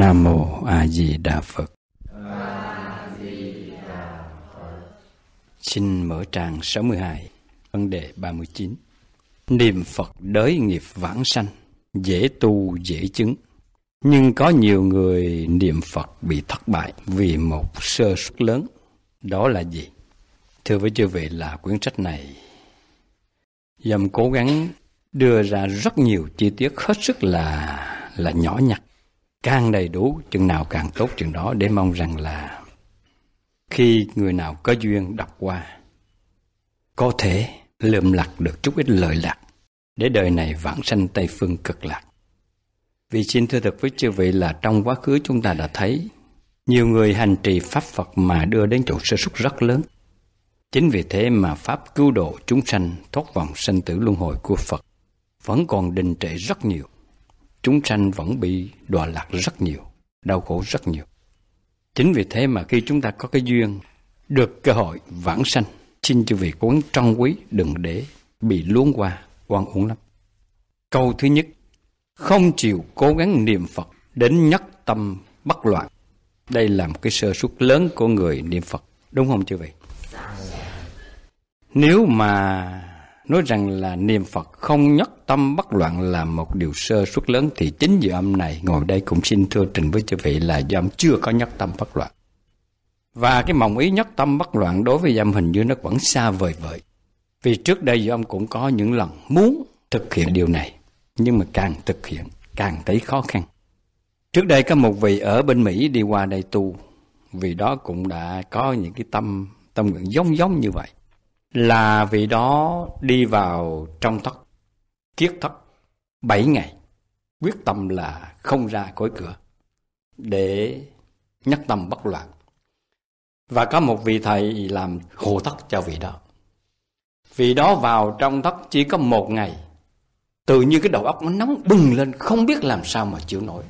Nam Mô A Di Đà Phật Xin mở trang 62, vấn đề 39 Niệm Phật đới nghiệp vãng sanh, dễ tu dễ chứng Nhưng có nhiều người niệm Phật bị thất bại vì một sơ suất lớn Đó là gì? Thưa với chư vị là quyển sách này Dầm cố gắng đưa ra rất nhiều chi tiết hết sức là là nhỏ nhặt càng đầy đủ chừng nào càng tốt chừng đó để mong rằng là khi người nào có duyên đọc qua có thể lượm lặt được chút ít lợi lạc để đời này vãng sanh Tây Phương cực lạc. Vì xin thưa thật với chư vị là trong quá khứ chúng ta đã thấy nhiều người hành trì Pháp Phật mà đưa đến chỗ sơ xuất rất lớn. Chính vì thế mà Pháp cứu độ chúng sanh thoát vòng sanh tử luân hồi của Phật vẫn còn đình trệ rất nhiều chúng sanh vẫn bị đọa lạc rất nhiều, đau khổ rất nhiều. Chính vì thế mà khi chúng ta có cái duyên được cơ hội vãng sanh, xin chư vị quán trân quý đừng để bị luống qua, quan uổng lắm. Câu thứ nhất, không chịu cố gắng niệm Phật đến nhất tâm bất loạn. Đây là một cái sơ suất lớn của người niệm Phật, đúng không chư vị? Nếu mà nói rằng là niệm Phật không nhất tâm bất loạn là một điều sơ suất lớn thì chính dự âm này ngồi đây cũng xin thưa trình với chư vị là do âm chưa có nhất tâm bất loạn. Và cái mộng ý nhất tâm bất loạn đối với âm hình như nó vẫn xa vời vợi. Vì trước đây do âm cũng có những lần muốn thực hiện điều này nhưng mà càng thực hiện càng thấy khó khăn. Trước đây có một vị ở bên Mỹ đi qua đây tu vì đó cũng đã có những cái tâm tâm nguyện giống giống như vậy là vị đó đi vào trong thất kiết thất bảy ngày quyết tâm là không ra khỏi cửa để nhắc tâm bất loạn và có một vị thầy làm hộ thất cho vị đó vị đó vào trong thất chỉ có một ngày tự như cái đầu óc nó nóng bừng lên không biết làm sao mà chịu nổi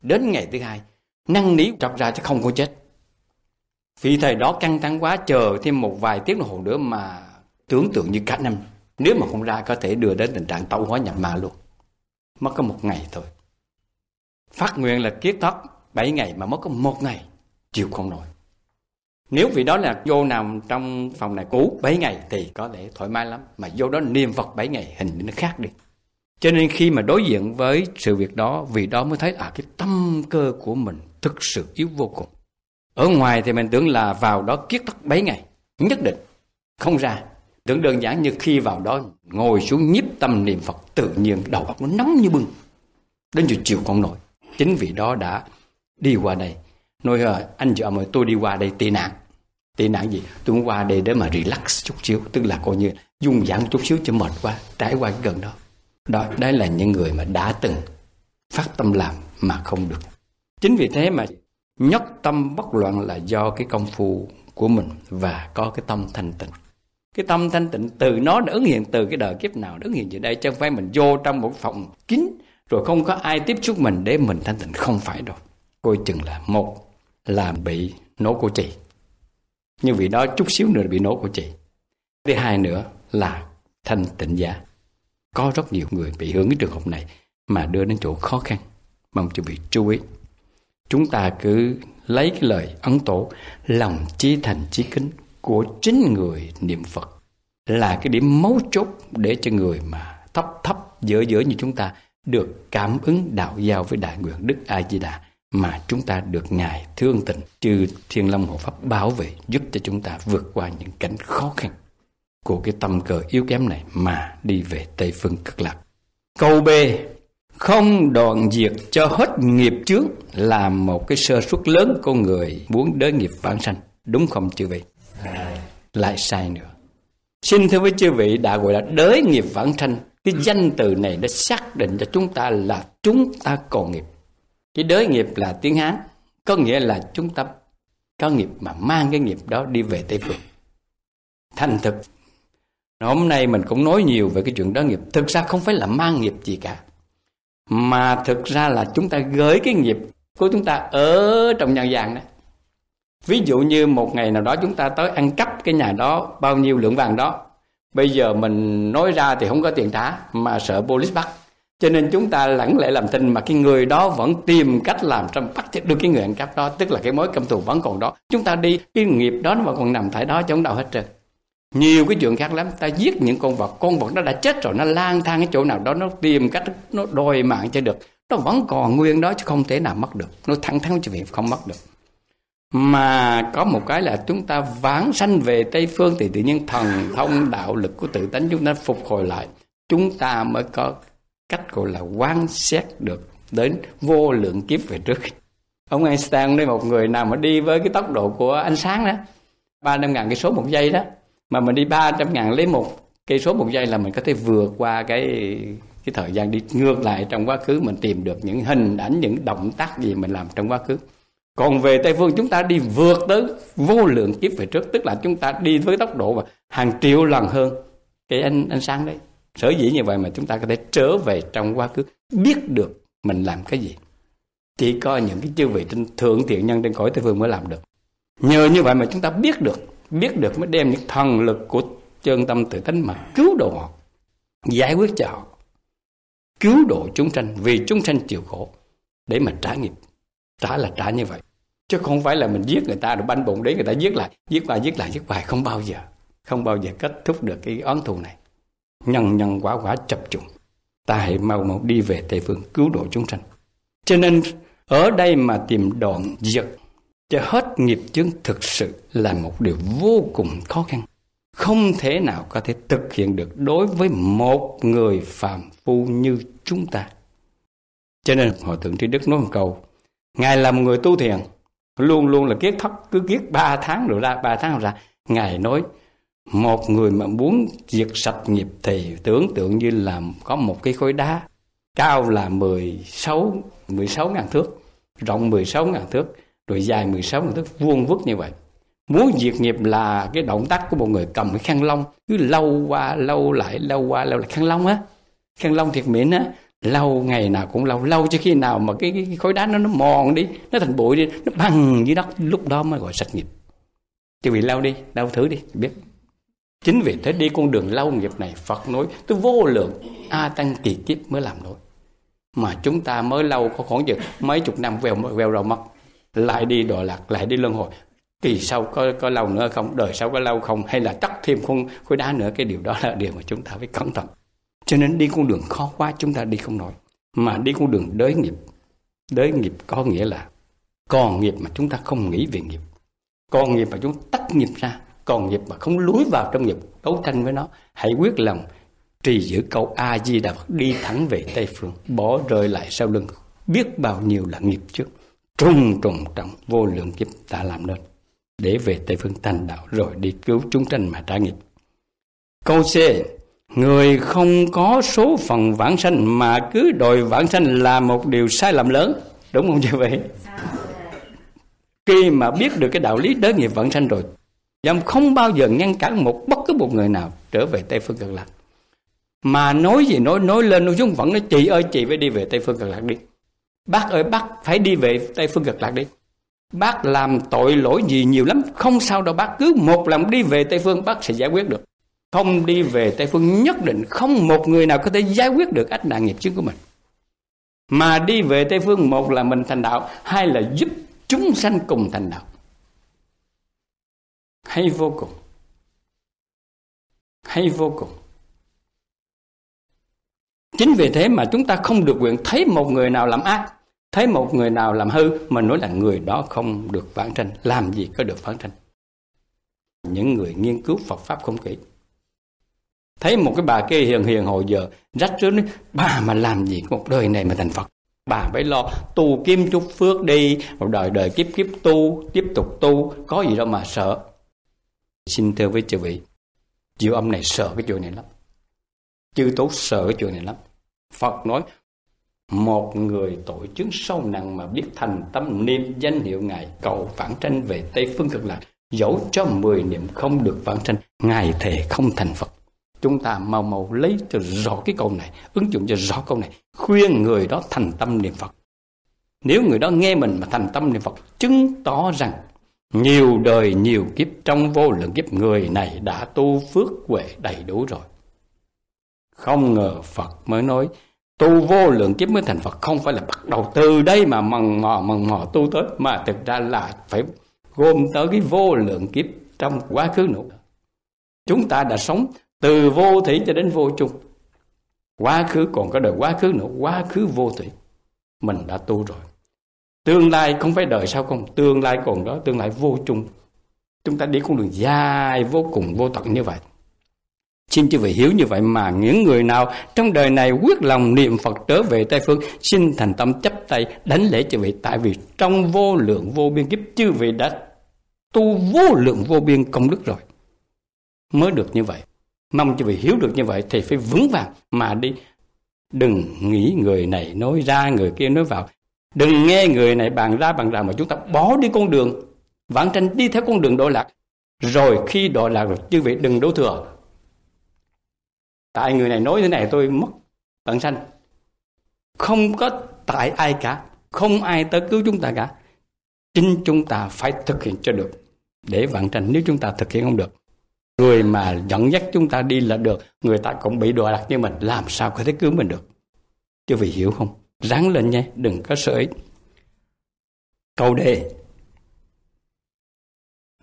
đến ngày thứ hai năn nỉ trọc ra chứ không có chết vì thời đó căng thẳng quá chờ thêm một vài tiếng đồng hồ nữa mà tưởng tượng như cả năm. Nếu mà không ra có thể đưa đến tình trạng tẩu hóa nhập ma luôn. Mất có một ngày thôi. Phát nguyện là kiết thoát 7 ngày mà mất có một ngày. Chịu không nổi. Nếu vì đó là vô nằm trong phòng này cũ 7 ngày thì có thể thoải mái lắm. Mà vô đó niêm vật 7 ngày hình nó khác đi. Cho nên khi mà đối diện với sự việc đó Vì đó mới thấy à cái tâm cơ của mình thực sự yếu vô cùng ở ngoài thì mình tưởng là vào đó kiết tắc mấy ngày, nhất định, không ra. Tưởng đơn giản như khi vào đó ngồi xuống nhiếp tâm niệm Phật tự nhiên đầu óc nó nóng như bưng. Đến chiều chiều con nổi. Chính vì đó đã đi qua đây. Nói hờ, anh chị ông ơi, tôi đi qua đây tị nạn. Tị nạn gì? Tôi muốn qua đây để mà relax chút xíu. Tức là coi như dung giãn chút xíu cho mệt quá, trải qua cái gần đó. Đó, đây là những người mà đã từng phát tâm làm mà không được. Chính vì thế mà nhất tâm bất loạn là do cái công phu của mình và có cái tâm thanh tịnh cái tâm thanh tịnh từ nó đã ứng hiện từ cái đời kiếp nào đã ứng hiện giờ đây chứ không phải mình vô trong một phòng kín rồi không có ai tiếp xúc mình để mình thanh tịnh không phải đâu coi chừng là một là bị nổ của chị như vì đó chút xíu nữa là bị nổ của chị thứ hai nữa là thanh tịnh giả có rất nhiều người bị hướng cái trường hợp này mà đưa đến chỗ khó khăn mong cho vị chú ý chúng ta cứ lấy cái lời ấn tổ lòng chi thành chí kính của chính người niệm phật là cái điểm mấu chốt để cho người mà thấp thấp dở dở như chúng ta được cảm ứng đạo giao với đại nguyện đức a di đà mà chúng ta được ngài thương tình chư thiên long hộ pháp bảo vệ giúp cho chúng ta vượt qua những cảnh khó khăn của cái tâm cờ yếu kém này mà đi về tây phương cực lạc câu b không đoàn diệt cho hết nghiệp trước là một cái sơ suất lớn của người muốn đới nghiệp vãng sanh đúng không chư vị lại sai nữa xin thưa với chư vị đã gọi là đới nghiệp vãng sanh cái danh từ này đã xác định cho chúng ta là chúng ta còn nghiệp cái đới nghiệp là tiếng hán có nghĩa là chúng ta có nghiệp mà mang cái nghiệp đó đi về tây phương thành thực hôm nay mình cũng nói nhiều về cái chuyện đó nghiệp thực ra không phải là mang nghiệp gì cả mà thực ra là chúng ta gửi cái nghiệp của chúng ta ở trong nhân gian đó ví dụ như một ngày nào đó chúng ta tới ăn cắp cái nhà đó bao nhiêu lượng vàng đó bây giờ mình nói ra thì không có tiền trả mà sợ police bắt cho nên chúng ta lẳng lẽ làm tin mà cái người đó vẫn tìm cách làm trong bắt được cái người ăn cắp đó tức là cái mối cầm thù vẫn còn đó chúng ta đi cái nghiệp đó nó vẫn còn nằm tại đó chống không đâu hết trơn nhiều cái chuyện khác lắm ta giết những con vật con vật nó đã chết rồi nó lang thang cái chỗ nào đó nó tìm cách nó đòi mạng cho được nó vẫn còn nguyên đó chứ không thể nào mất được nó thẳng thắn cho việc không mất được mà có một cái là chúng ta vãng sanh về tây phương thì tự nhiên thần thông đạo lực của tự tánh chúng ta phục hồi lại chúng ta mới có cách gọi là quan xét được đến vô lượng kiếp về trước ông Einstein đây một người nào mà đi với cái tốc độ của ánh sáng đó ba năm ngàn cái số một giây đó mà mình đi 300 ngàn lấy một cây số một giây là mình có thể vượt qua cái cái thời gian đi ngược lại trong quá khứ mình tìm được những hình ảnh những động tác gì mình làm trong quá khứ còn về tây phương chúng ta đi vượt tới vô lượng kiếp về trước tức là chúng ta đi với tốc độ mà hàng triệu lần hơn cái ánh ánh sáng đấy sở dĩ như vậy mà chúng ta có thể trở về trong quá khứ biết được mình làm cái gì chỉ có những cái chư vị trên thượng thiện nhân trên cõi tây phương mới làm được nhờ như vậy mà chúng ta biết được biết được mới đem những thần lực của chân tâm tự tánh mà cứu độ họ giải quyết cho họ cứu độ chúng sanh vì chúng sanh chịu khổ để mà trả nghiệp trả là trả như vậy chứ không phải là mình giết người ta rồi banh bụng đấy người ta giết lại giết qua giết lại giết hoài không bao giờ không bao giờ kết thúc được cái oán thù này nhân nhân quả quả chập trùng ta hãy mau mau đi về tây phương cứu độ chúng sanh cho nên ở đây mà tìm đoạn diệt cho hết nghiệp chướng thực sự là một điều vô cùng khó khăn không thể nào có thể thực hiện được đối với một người phàm phu như chúng ta cho nên Hòa Thượng Trí Đức nói một câu Ngài là một người tu thiền Luôn luôn là kiết thất Cứ kiết ba tháng rồi ra ba tháng rồi ra Ngài nói Một người mà muốn diệt sạch nghiệp Thì tưởng tượng như là có một cái khối đá Cao là 16 16 ngàn thước Rộng 16 ngàn thước rồi dài 16 công thức vuông vức như vậy muốn diệt nghiệp là cái động tác của một người cầm cái khăn lông cứ lâu qua lâu lại lâu qua lâu lại khăn lông á khăn lông thiệt miễn á lâu ngày nào cũng lâu lâu cho khi nào mà cái, cái khối đá nó nó mòn đi nó thành bụi đi nó bằng dưới đất lúc đó mới gọi sạch nghiệp chứ vì lâu đi lâu thứ đi biết chính vì thế đi con đường lâu nghiệp này phật nói tôi vô lượng a tăng kỳ kiếp mới làm nổi mà chúng ta mới lâu có khoảng chừng mấy chục năm vèo vèo đầu mất lại đi đọa lạc lại đi luân hồi kỳ sau có có lâu nữa không đời sau có lâu không hay là chắc thêm không khối đá nữa cái điều đó là điều mà chúng ta phải cẩn thận cho nên đi con đường khó quá chúng ta đi không nổi mà đi con đường đới nghiệp đới nghiệp có nghĩa là còn nghiệp mà chúng ta không nghĩ về nghiệp còn nghiệp mà chúng tách nghiệp ra còn nghiệp mà không lúi vào trong nghiệp đấu tranh với nó hãy quyết lòng trì giữ câu a di đà phật đi thẳng về tây phương bỏ rơi lại sau lưng biết bao nhiêu là nghiệp trước trung trùng trọng vô lượng kiếp đã làm nên để về Tây Phương thành đạo rồi đi cứu chúng sanh mà trả nghiệp. Câu C. Người không có số phận vãng sanh mà cứ đòi vãng sanh là một điều sai lầm lớn. Đúng không như vậy? Khi mà biết được cái đạo lý đới nghiệp vãng sanh rồi, dám không bao giờ ngăn cản một bất cứ một người nào trở về Tây Phương Cực Lạc. Mà nói gì nói, nói lên nói xuống vẫn nói chị ơi chị phải đi về Tây Phương Cực Lạc đi. Bác ở Bắc phải đi về Tây Phương Cực Lạc đi. Bác làm tội lỗi gì nhiều lắm, không sao đâu bác cứ một lần đi về Tây Phương bác sẽ giải quyết được. Không đi về Tây Phương nhất định không một người nào có thể giải quyết được ách nạn nghiệp chướng của mình. Mà đi về Tây Phương một là mình thành đạo, hai là giúp chúng sanh cùng thành đạo. Hay vô cùng. Hay vô cùng. Chính vì thế mà chúng ta không được quyền thấy một người nào làm ác thấy một người nào làm hư mình nói là người đó không được phản tranh làm gì có được phản tranh những người nghiên cứu Phật pháp không kỹ thấy một cái bà kia hiền hiền hồi giờ rách rưới bà mà làm gì cuộc đời này mà thành Phật bà phải lo tu kiếm chút phước đi một đời đời kiếp kiếp tu tiếp tục tu có gì đâu mà sợ xin thưa với chư vị chư ông này sợ cái chuyện này lắm chư tốt sợ cái chuyện này lắm Phật nói một người tội chứng sâu nặng mà biết thành tâm niệm danh hiệu Ngài cầu phản tranh về Tây Phương Cực Lạc, dẫu cho mười niệm không được phản tranh, Ngài thề không thành Phật. Chúng ta mau mau lấy cho rõ cái câu này, ứng dụng cho rõ câu này, khuyên người đó thành tâm niệm Phật. Nếu người đó nghe mình mà thành tâm niệm Phật, chứng tỏ rằng nhiều đời nhiều kiếp trong vô lượng kiếp người này đã tu phước huệ đầy đủ rồi. Không ngờ Phật mới nói tu vô lượng kiếp mới thành Phật không phải là bắt đầu từ đây mà mần mò mần mò tu tới mà thực ra là phải gồm tới cái vô lượng kiếp trong quá khứ nữa chúng ta đã sống từ vô thủy cho đến vô chung quá khứ còn có đời quá khứ nữa quá khứ vô thủy mình đã tu rồi tương lai không phải đời sau không tương lai còn đó tương lai vô chung chúng ta đi con đường dài vô cùng vô tận như vậy Xin chư vị hiểu như vậy mà những người nào trong đời này quyết lòng niệm Phật trở về Tây Phương xin thành tâm chấp tay đánh lễ chư vị tại vì trong vô lượng vô biên kiếp chư vị đã tu vô lượng vô biên công đức rồi mới được như vậy. Mong chư vị hiểu được như vậy thì phải vững vàng mà đi. Đừng nghĩ người này nói ra người kia nói vào. Đừng nghe người này bàn ra bàn rằng mà chúng ta bỏ đi con đường. Vãng tranh đi theo con đường đội lạc. Rồi khi đội lạc rồi chư vị đừng đổ thừa tại người này nói thế này tôi mất tận sanh không có tại ai cả không ai tới cứu chúng ta cả chính chúng ta phải thực hiện cho được để vạn tranh nếu chúng ta thực hiện không được người mà dẫn dắt chúng ta đi là được người ta cũng bị đọa lạc như mình làm sao có thể cứu mình được chứ vị hiểu không ráng lên nhé đừng có sợ ích câu đề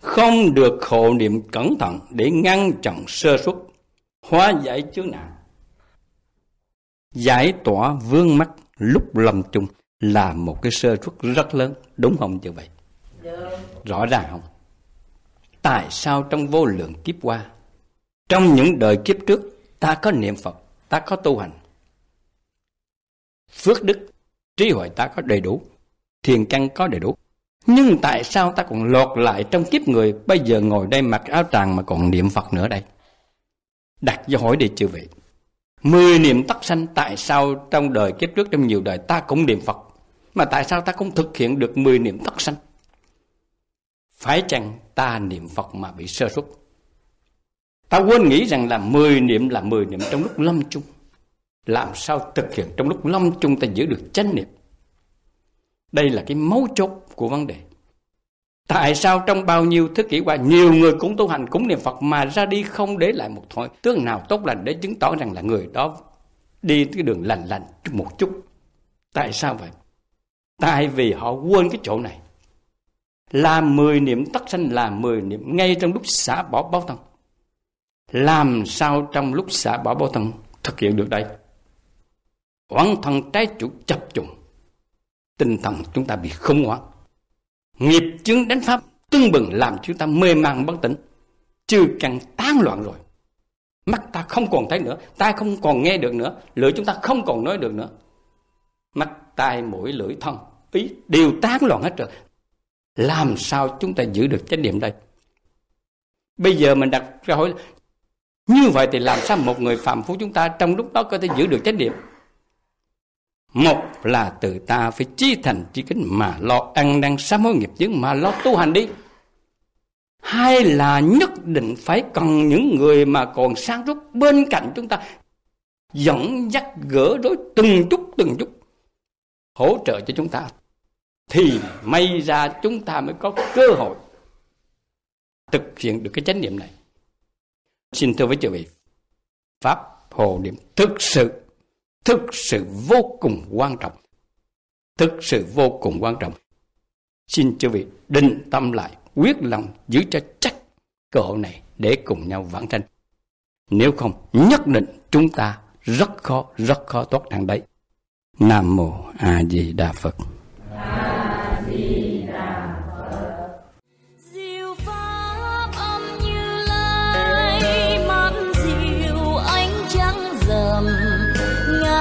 không được hộ niệm cẩn thận để ngăn chặn sơ xuất hóa giải chướng nạn giải tỏa vương mắc lúc lầm chung là một cái sơ suất rất lớn đúng không như vậy dạ. rõ ràng không tại sao trong vô lượng kiếp qua trong những đời kiếp trước ta có niệm phật ta có tu hành phước đức trí huệ ta có đầy đủ thiền căn có đầy đủ nhưng tại sao ta còn lọt lại trong kiếp người bây giờ ngồi đây mặc áo tràng mà còn niệm phật nữa đây đặt câu hỏi để chư vị mười niệm tắc sanh tại sao trong đời kiếp trước trong nhiều đời ta cũng niệm phật mà tại sao ta cũng thực hiện được mười niệm tắc sanh phải chăng ta niệm phật mà bị sơ xuất ta quên nghĩ rằng là mười niệm là mười niệm trong lúc lâm chung làm sao thực hiện trong lúc lâm chung ta giữ được chánh niệm đây là cái mấu chốt của vấn đề Tại sao trong bao nhiêu thế kỷ qua nhiều người cũng tu hành cũng niệm Phật mà ra đi không để lại một thói tướng nào tốt lành để chứng tỏ rằng là người đó đi cái đường lành lành một chút. Tại sao vậy? Tại vì họ quên cái chỗ này. Làm mười niệm tắc sanh là mười niệm ngay trong lúc xả bỏ báo thân. Làm sao trong lúc xả bỏ báo thân thực hiện được đây? Quán thân trái chủ chập trùng. Tinh thần chúng ta bị khủng hoảng nghiệp chướng đánh pháp tưng bừng làm chúng ta mê man bất tỉnh chư càng tán loạn rồi mắt ta không còn thấy nữa tai không còn nghe được nữa lưỡi chúng ta không còn nói được nữa mắt tai mũi lưỡi thân ý đều tán loạn hết rồi làm sao chúng ta giữ được chánh niệm đây bây giờ mình đặt ra hỏi như vậy thì làm sao một người phạm phu chúng ta trong lúc đó có thể giữ được chánh niệm một là tự ta phải chi thành chi kính mà lo ăn năn sám hối nghiệp chứng mà lo tu hành đi hai là nhất định phải cần những người mà còn sáng suốt bên cạnh chúng ta dẫn dắt gỡ rối từng chút từng chút hỗ trợ cho chúng ta thì may ra chúng ta mới có cơ hội thực hiện được cái chánh niệm này xin thưa với chư vị pháp hồ niệm thực sự thực sự vô cùng quan trọng thực sự vô cùng quan trọng xin chư vị định tâm lại quyết lòng giữ cho chắc cơ hội này để cùng nhau vãng tranh nếu không nhất định chúng ta rất khó rất khó thoát nạn đấy nam mô a di đà phật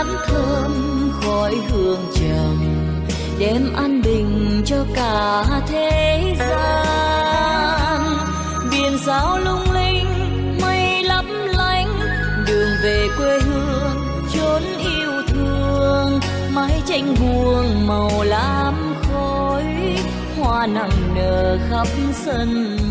hát thơm khói hương trầm đem an bình cho cả thế gian biển sao lung linh mây lấp lánh đường về quê hương chốn yêu thương mái tranh buông màu lam khói hoa nặng nở khắp sân